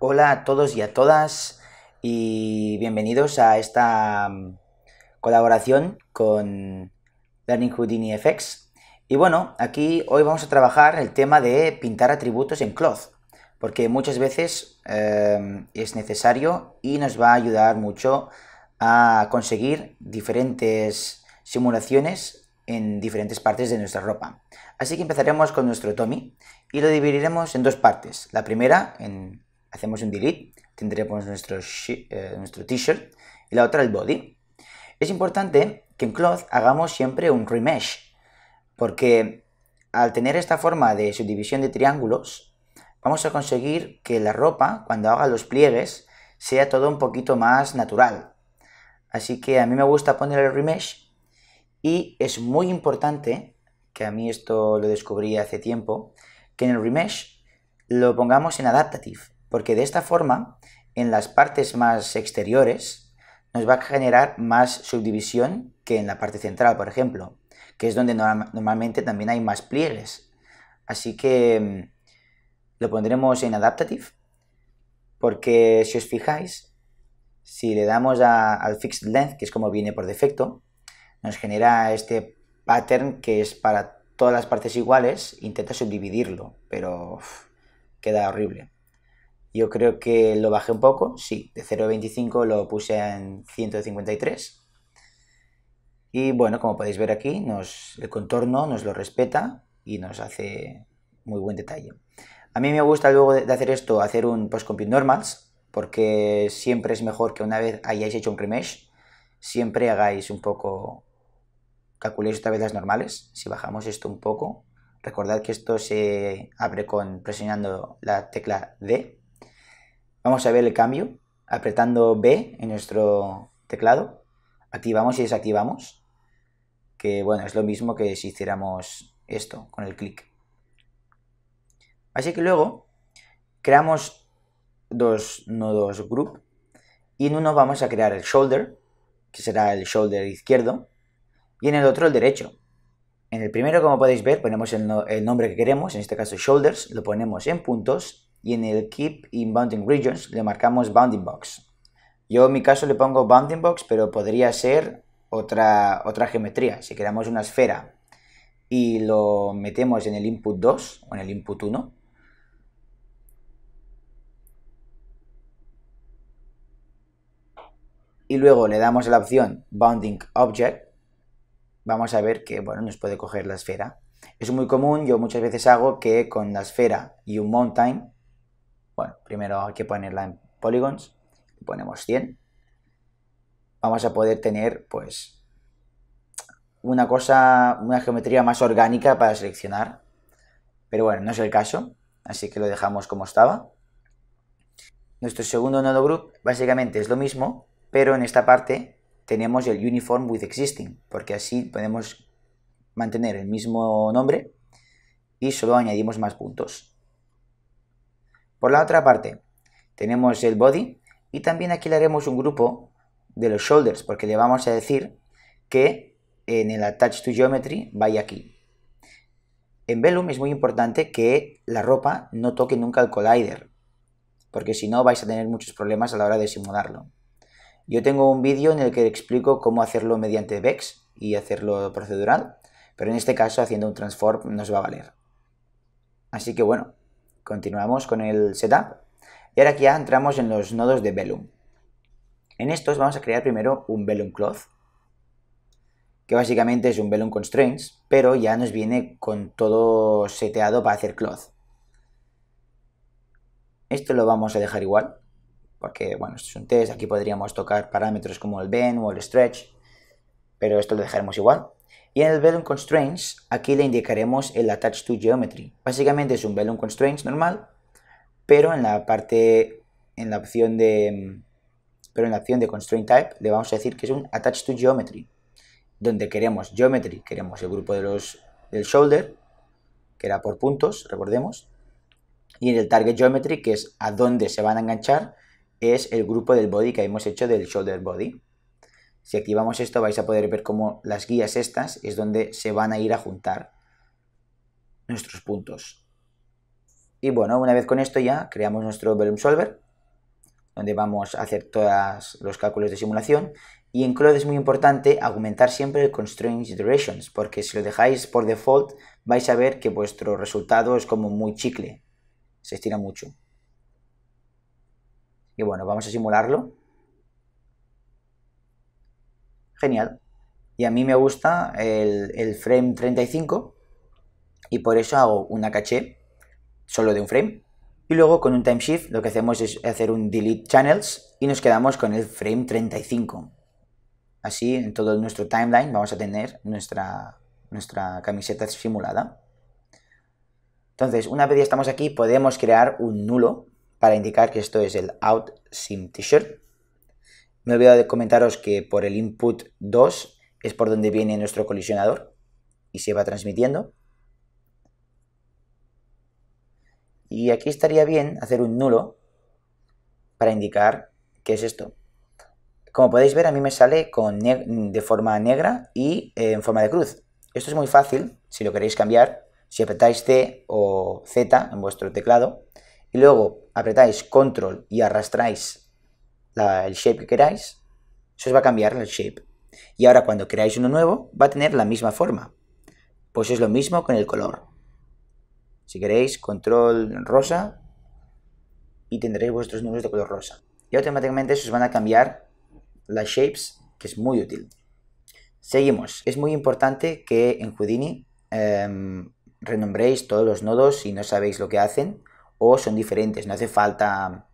Hola a todos y a todas y bienvenidos a esta mm, colaboración con Learning Houdini FX. Y bueno, aquí hoy vamos a trabajar el tema de pintar atributos en cloth, porque muchas veces em, es necesario y nos va a ayudar mucho a conseguir diferentes simulaciones en diferentes partes de nuestra ropa. Así que empezaremos con nuestro Tommy y lo dividiremos en dos partes. La primera en hacemos un delete, tendremos nuestro, eh, nuestro t-shirt y la otra el body. Es importante que en cloth hagamos siempre un remesh, porque al tener esta forma de subdivisión de triángulos, vamos a conseguir que la ropa, cuando haga los pliegues, sea todo un poquito más natural. Así que a mí me gusta poner el remesh y es muy importante, que a mí esto lo descubrí hace tiempo, que en el remesh lo pongamos en adaptative porque de esta forma, en las partes más exteriores, nos va a generar más subdivisión que en la parte central, por ejemplo, que es donde normalmente también hay más pliegues. Así que mm, lo pondremos en adaptative, porque si os fijáis, si le damos al fixed length, que es como viene por defecto, nos genera este pattern que es para todas las partes iguales, intenta subdividirlo, pero queda horrible. Yo creo que lo bajé un poco, sí, de 0.25 lo puse en 153. Y bueno, como podéis ver aquí, nos, el contorno nos lo respeta y nos hace muy buen detalle. A mí me gusta luego de hacer esto, hacer un post compute normals, porque siempre es mejor que una vez hayáis hecho un remesh, siempre hagáis un poco, calculéis otra vez las normales. Si bajamos esto un poco, recordad que esto se abre con presionando la tecla D Vamos a ver el cambio apretando B en nuestro teclado. Activamos y desactivamos. Que bueno, es lo mismo que si hiciéramos esto con el clic. Así que luego creamos dos nodos group y en uno vamos a crear el shoulder, que será el shoulder izquierdo, y en el otro el derecho. En el primero, como podéis ver, ponemos el, el nombre que queremos, en este caso shoulders, lo ponemos en puntos y en el Keep in Bounding Regions le marcamos Bounding Box. Yo en mi caso le pongo Bounding Box, pero podría ser otra, otra geometría. Si creamos una esfera y lo metemos en el input 2 o en el input 1, y luego le damos la opción Bounding Object, vamos a ver que bueno, nos puede coger la esfera. Es muy común, yo muchas veces hago que con la esfera y un mountain bueno, primero hay que ponerla en polygons, ponemos 100. Vamos a poder tener, pues, una cosa, una geometría más orgánica para seleccionar. Pero bueno, no es el caso, así que lo dejamos como estaba. Nuestro segundo nodo group básicamente es lo mismo, pero en esta parte tenemos el uniform with existing, porque así podemos mantener el mismo nombre y solo añadimos más puntos. Por la otra parte, tenemos el body y también aquí le haremos un grupo de los shoulders porque le vamos a decir que en el attach to geometry vaya aquí. En Velum es muy importante que la ropa no toque nunca el collider porque si no vais a tener muchos problemas a la hora de simularlo. Yo tengo un vídeo en el que explico cómo hacerlo mediante VEX y hacerlo procedural, pero en este caso haciendo un transform nos va a valer. Así que bueno, Continuamos con el setup. Y ahora aquí ya entramos en los nodos de Vellum. En estos vamos a crear primero un Vellum Cloth, que básicamente es un Vellum Constraints, pero ya nos viene con todo seteado para hacer Cloth. Esto lo vamos a dejar igual, porque bueno, esto es un test, aquí podríamos tocar parámetros como el bend o el stretch, pero esto lo dejaremos igual. Y en el Vellum Constraints, aquí le indicaremos el Attach to Geometry. Básicamente es un Vellum Constraints normal, pero en la parte, en la opción de, pero en la opción de Constraint Type le vamos a decir que es un Attach to Geometry, donde queremos Geometry, queremos el grupo de los, del Shoulder, que era por puntos, recordemos, y en el Target Geometry, que es a dónde se van a enganchar, es el grupo del body que hemos hecho del Shoulder Body. Si activamos esto vais a poder ver cómo las guías estas es donde se van a ir a juntar nuestros puntos. Y bueno, una vez con esto ya creamos nuestro Volume Solver, donde vamos a hacer todos los cálculos de simulación. Y en Cloud es muy importante aumentar siempre el Constraint Durations, porque si lo dejáis por default vais a ver que vuestro resultado es como muy chicle, se estira mucho. Y bueno, vamos a simularlo genial. Y a mí me gusta el, frame 35 y por eso hago una caché solo de un frame. Y luego con un time shift lo que hacemos es hacer un delete channels y nos quedamos con el frame 35. Así en todo nuestro timeline vamos a tener nuestra, nuestra camiseta simulada. Entonces, una vez ya estamos aquí, podemos crear un nulo para indicar que esto es el out sim t-shirt. Me olvidado de comentaros que por el input 2 es por donde viene nuestro colisionador y se va transmitiendo. Y aquí estaría bien hacer un nulo para indicar qué es esto. Como podéis ver, a mí me sale con de forma negra y eh, en forma de cruz. Esto es muy fácil, si lo queréis cambiar, si apretáis T o Z en vuestro teclado y luego apretáis Control y arrastráis el shape que queráis, eso os va a cambiar el shape. Y ahora cuando creáis uno nuevo, va a tener la misma forma. Pues es lo mismo con el color. Si queréis, control rosa y tendréis vuestros números de color rosa. Y automáticamente se os van a cambiar las shapes, que es muy útil. Seguimos. Es muy importante que en Houdini em, renombréis todos los nodos si no sabéis lo que hacen o son diferentes. No hace falta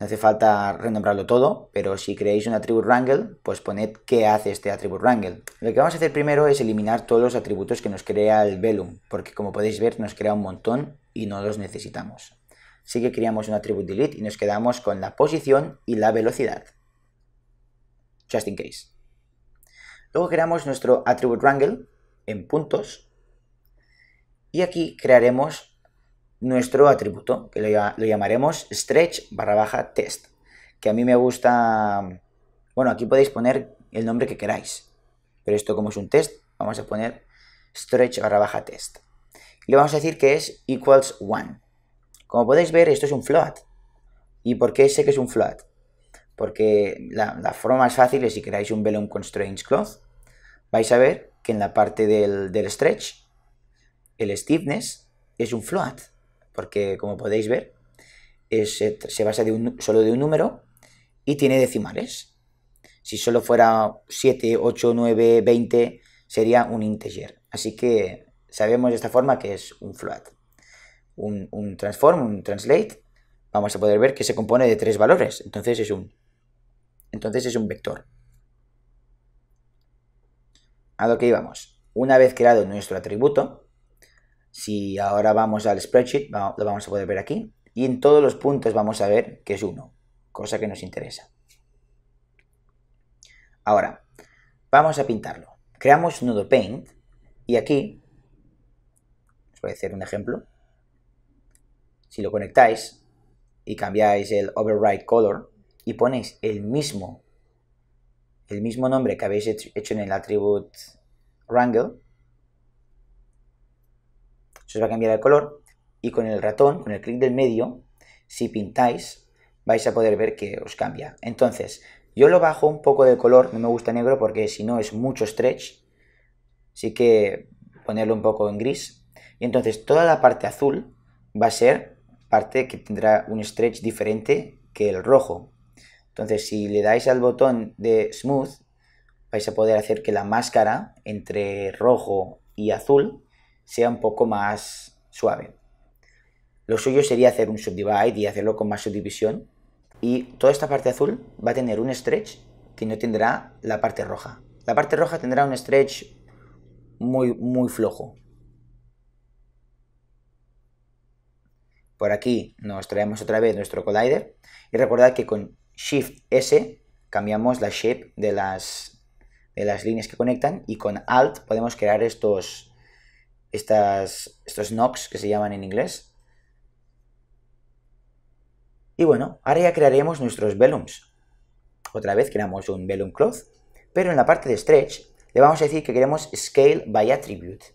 no hace falta renombrarlo todo, pero si creéis un atributo Wrangle, pues poned qué hace este atributo Wrangle. Lo que vamos a hacer primero es eliminar todos los atributos que nos crea el Velum, porque como podéis ver nos crea un montón y no los necesitamos. Así que creamos un atributo delete y nos quedamos con la posición y la velocidad. Just in case. Luego creamos nuestro atributo Wrangle en puntos y aquí crearemos nuestro atributo, que lo, llamaremos stretch barra baja test, que a mí me gusta, bueno, aquí podéis poner el nombre que queráis, pero esto como es un test, vamos a poner stretch barra baja test. Y le vamos a decir que es equals one. Como podéis ver, esto es un float. ¿Y por qué sé que es un float? Porque la, forma más fácil es si queráis un con constraints cloth, vais a ver que en la parte del, del stretch, el stiffness es un float porque como podéis ver, eh, se basa solo de un número y tiene decimales. Si solo fuera 7, 8, 9, 20, sería un integer. Así que sabemos de esta forma que es un float. Un, un transform, un translate, vamos a poder ver que se compone de tres valores. Entonces es un, entonces es un vector. A lo que íbamos. Una vez creado nuestro atributo, si ahora vamos al spreadsheet, lo vamos a poder ver aquí. Y en todos los puntos vamos a ver que es uno, cosa que nos interesa. Ahora, vamos a pintarlo. Creamos nudo paint y aquí, os voy a hacer un ejemplo. Si lo conectáis y cambiáis el override color y ponéis el mismo, el mismo nombre que habéis hecho en el attribute wrangle, se os va a cambiar el color y con el ratón, con el clic del medio, si pintáis, vais a poder ver que os cambia. Entonces, yo lo bajo un poco de color, no me gusta negro porque si no es mucho stretch, así que ponerlo un poco en gris. Y entonces toda la parte azul va a ser parte que tendrá un stretch diferente que el rojo. Entonces, si le dais al botón de Smooth, vais a poder hacer que la máscara entre rojo y azul sea un poco más suave. Lo suyo sería hacer un subdivide y hacerlo con más subdivisión. Y toda esta parte azul va a tener un stretch que no tendrá la parte roja. La parte roja tendrá un stretch muy, muy flojo. Por aquí nos traemos otra vez nuestro collider. Y recordad que con Shift S cambiamos la shape de las, de las líneas que conectan y con Alt podemos crear estos, estas, estos knocks que se llaman en inglés. Y bueno, ahora ya crearemos nuestros vellums. Otra vez creamos un vellum cloth, pero en la parte de stretch le vamos a decir que queremos scale by attribute.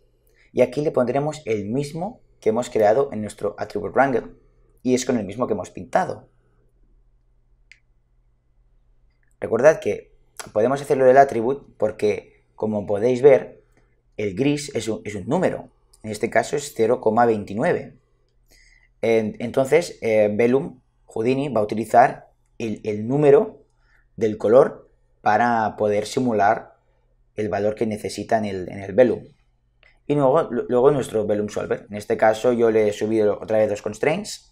Y aquí le pondremos el mismo que hemos creado en nuestro attribute wrangle. Y es con el mismo que hemos pintado. Recordad que podemos hacerlo del attribute porque, como podéis ver, el gris es un, número, en este caso es 0,29. Entonces, eh, Houdini va a utilizar el, número del color para poder simular el valor que necesita en el, en Y luego, nuestro Bellum Solver. En este caso yo le he subido otra vez dos constraints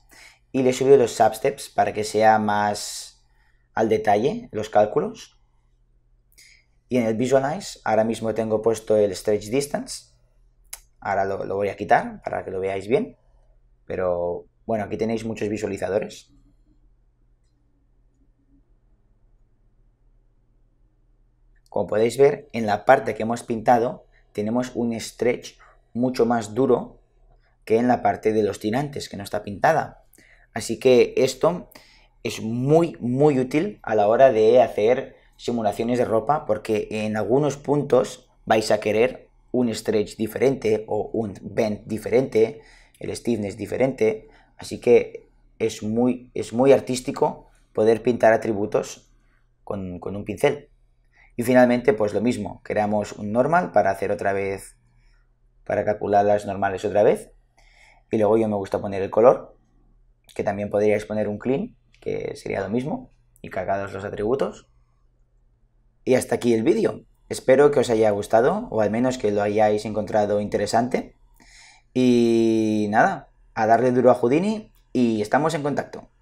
y le he subido los substeps para que sea más al detalle los cálculos. Y en el Visualize, ahora mismo tengo puesto el Stretch Distance. Ahora lo, lo voy a quitar para que lo veáis bien. Pero bueno, aquí tenéis muchos visualizadores. Como podéis ver, en la parte que hemos pintado tenemos un stretch mucho más duro que en la parte de los tirantes, que no está pintada. Así que esto es muy, muy útil a la hora de hacer simulaciones de ropa porque en algunos puntos vais a querer un stretch diferente o un bend diferente, el stiffness diferente, así que es muy, es muy artístico poder pintar atributos con, con un pincel. Y finalmente, pues lo mismo, creamos un normal para hacer otra vez, para calcular las normales otra vez. Y luego yo me gusta poner el color, que también podríais poner un clean, que sería lo mismo, y cargados los atributos. Y hasta aquí el vídeo. Espero que os haya gustado o al menos que lo hayáis encontrado interesante. Y nada, a darle duro a Houdini y estamos en contacto.